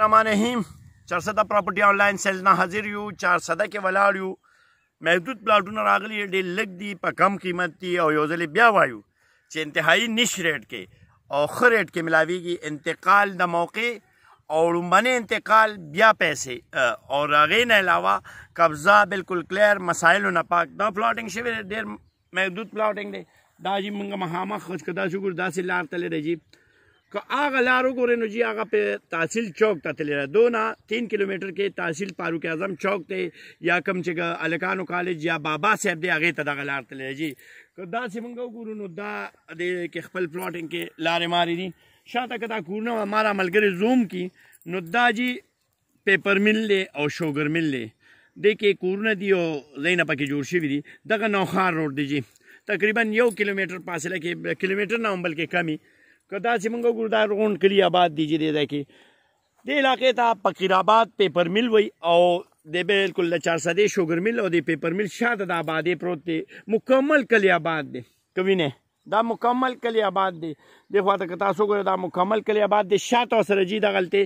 رحمان رحیم چارسده پراپرټي آنلاین سیل نه حاضر یو چارسده کې ولاړ یو محدود پلاټونه راغلي ډېر لږ دي په کم قیمت دي او یو ځلې بیا وایو چې انتهایی نش ریټ کې او ښه ریټ کې ملاویږي انتقال د موقع او لومبنې انتقال بیا پیسې او هغې نه علاوه قبضه بالکل کلیر مسایلو نه پاک دا پلاټینګ شوی ډېر محدود پلاټینګ دی دا چې موږ مخامخ خچ کدا شکر داسې لار تللی دی که هغه لار وګورئ نو جی هغه په تحصیل چوک ته تللی ده دو نه تین کیلومیټر کې تحصیل فاروق اعظم چوک دی یا کوم چې هلکانو کالج یا بابا صاحب دی هغې ته دغه لار تللی جی که داسې موږ وګورو نو دا دې کې خپل پلاټینګ کې لارې مارې دي شاته که دا کورونه مارا ملګري زوم کی نو دا جی پیپر مل دی او شوګر مل دی دې کې کورونه دي او ځایونه پکې جوړ شوي دي دغه نوخار روډ دی جی تقریبا یو کیلومیټر فاصله کې کیلومیټر نه هم بلکې کمی که داسې موږ وګورو دا روغون کلي آباد دی چې دې ځای کې دې علاقې ته فقیر آباد پیپر میل وایي او د بالکل له چار سدې شوګر میل او د پیپر میل شاته د آبادې پروت دی مکمل کلي آباد دی که وینې دا مکمل کلی آباد دی د خوا ته که تاسو ګورئ دا مکمل کلی آباد دی شاته سره جي دغلته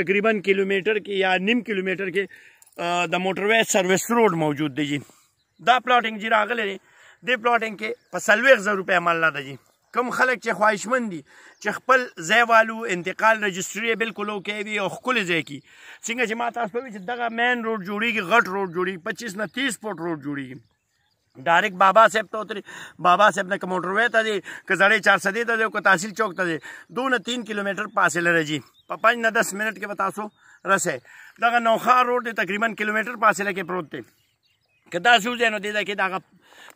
تقریبا کیلومتر کې یا نیم کیلومتر کې د موټروې سروس روډ موجود دی جی دا پلاټینګ جی راغلی دی دې پلاټینګ کې په څلوېښت زره روپۍ مال نه ده جی کم خلک چې خواهشمن دي چې خپل ځای والو انتقال رجستري بالکل اوکی وي او خپل ځای کې څنګه چې ما تاسو په چې دغه مین روډ جوړیږي غټ روډ جوړیږي 25 نه 30 فوټ روډ جوړیږي ډایرک بابا صاحب ته اتري بابا صاحب نه کوموټروي ته دي که زړې 400 ته دي کو تحصیل چوک ته دي 2 نه 3 کیلومتر فاصله راځي په 5 نه 10 منټ کې به تاسو رسه دغه نوخار روډ تقریبا کیلومتر فاصله کې پروت دی که دا څه وځي نو د دې کې دا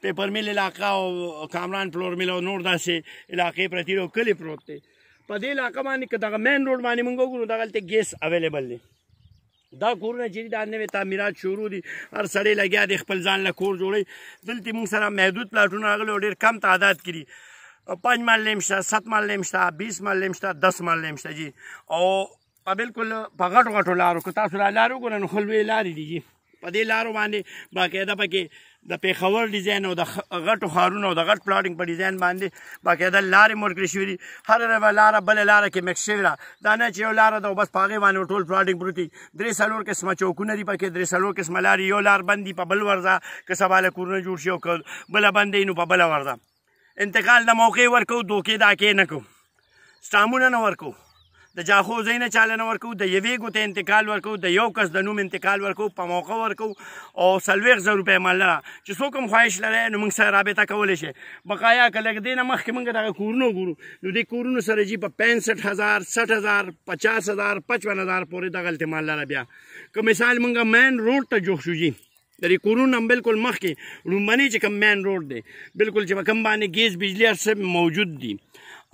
پیپر میل علاقه او کامران فلور میل او نور داسې علاقې پرتی او کلی پروت دی په دې علاقه باندې که دغه مین روډ باندې موږ وګورو دغه هلته ګیس اویلیبل دی دا کورونه چې دا نوې تعمیرات شروع دي هر سړی لګیا دی خپل ځان له کور جوړوي دلته موږ سره محدود پلاټونه راغلي او ډېر کم تعداد کړي پنج مرلې هم شته سات مرلې هم شته بیس مرلې هم شته دس مرلې هم شته جي او بالکل په غټو غټو لارو که تاسو لارو ګورئ نو خلوې لارې دي جي په دې لارو باندې باقاعده پکې د پیښور ډیزاین او د غټو خارونو او د غټ پلاټینګ په ډیزاین باندې باقاعده لارې مور کړې شوې دي هر لاره بل لاره کې مکس شوې ده دا نه چې یو لاره ده او بس په هغې باندې ټول پلاټینګ پروت دي درې څلور قسمه چوکونه دي پکې درې څلور قسمه لارې یو لار بند دي په بل ورځه که سبا له کورونه جوړ شي او که بله بند نو په بله ورځه انتقال د موقع ورکو دوکې دا کې نه کوو سټامونه نه ورکو د جاخو زینه چالنه ورکو د یوې ګوتې انتقال ورکو د یو کس د نوم انتقال ورکو په موقع ورکو او سلويغ زر روپې مال لره چې څوک هم خواهش لري نو موږ سره رابطه کولی شي بقایا کله دې نه مخکې موږ دغه کورونو ګورو نو دې کورونو سره جی په 65000 60000 50000 55000 پورې دغه التمال لره بیا که مثال موږ مین روډ ته جوښ شو جی د کورونو هم بالکل مخکې رومانی چې کم مین روډ دی بالکل چې کم باندې ګیس بجلی هر څه موجود دي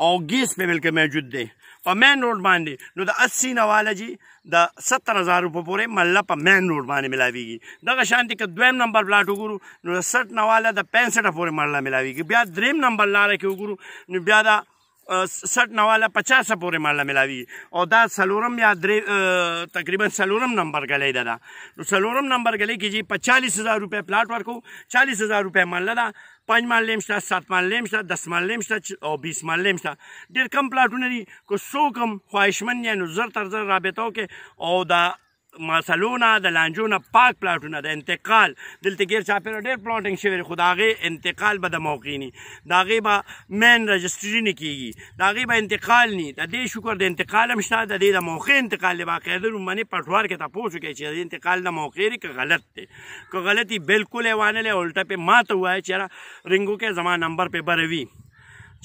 او ګیس په ملک موجود دی په مین روډ باندې نو د 80 نواله جی د 70000 روپو پورې مله په مین روډ باندې ملاويږي دغه شانتي ک دویم نمبر پلاټ وګورو نو 60 نواله د 65 پورې مله ملاويږي بیا دریم نمبر لار کې وګورو نو بیا د 60 نه والا 50 پورې مال ملاوي او دا سلورم یا درې تقریبا سلورم نمبر غلې ده دا نو سلورم نمبر غلې کې چې 45000 روپے پلاټ ورکو 40000 روپے مال ده پنځ مال لیم شته سات مال لیم شته دس مال لیم شته او 20 مال لیم شته ډېر کم پلاټونه دي که څوک هم خواهشمن یا نو زر تر زر رابطه وکړي او دا مسلونه د لانجونه پاک پلاټونه د انتقال دلته ګیر چاپیره ډېر پلاټینګ شوی خو د هغې انتقال به د موقع نه د هغې به مین رجسټري نه کېږي د هغې به انتقال نه د دې شکر د انتقال هم شته د دې د موقع انتقال دی باقاعده روماني پټوار کې تپوس وکړي چې د انتقال د موقع دی که غلط دی که غلطي بالکل یې وانهلی الټه پې ما ته ووایه چېره رنګو کې زما نمبر پې بروي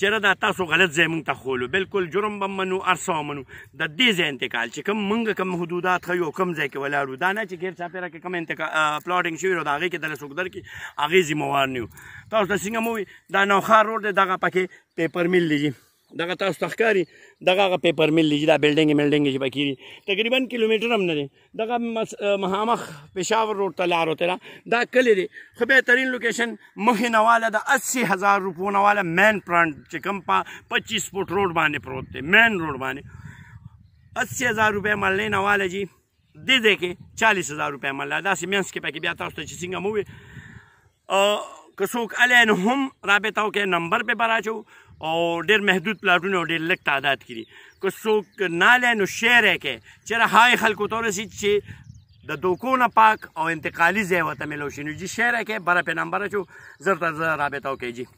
چیرې دا تاسو غلط ځای مونږ ته خولو بالکل جرم به منو ارسا منو د دې ځای انتقال چې کوم مونږ کوم حدودات خو کوم ځای کې ولاړو دا نه چې غیر چاپیره کې کوم انتقال پلاټینګ شوی ورو دا هغه کې دله څوک در کې هغه ذمہ وار نیو تاسو څنګه مو دا نوخار روډ دغه پکې پیپر مل لیږي دغه تاسو تخکاری دغه هغه پیپر مل دی دا بلډینګ ملډینګ چې پکې تقریبا کیلومتر هم نه دی دغه مهامخ پېښور روډ ته لار وته دا کلی دی خو بهترین لوکیشن مخې نواله د 80000 روپو نواله مین پلانټ چې کوم په 25 فوټ روډ باندې پروت دی مین روډ باندې 80000 روپې مالې نواله جی دې دې کې 40000 روپې مالې دا سیمنس کې پکې بیا تاسو ته چې څنګه مو که څوک الین هم رابطه وکړي نمبر پې به راچو او ډېر محدود پلاټونه او ډېر لږ تعداد کړي که څوک نه الی نو شعر یې کې چېرې هغې خلکو ته ورسېږي چې د دوکو نه پاک او انتقالي ځای ورته میلو شي نو جي شعر یې کې بره پې نمبر اچو زر تر زر رابطه وکړئ جي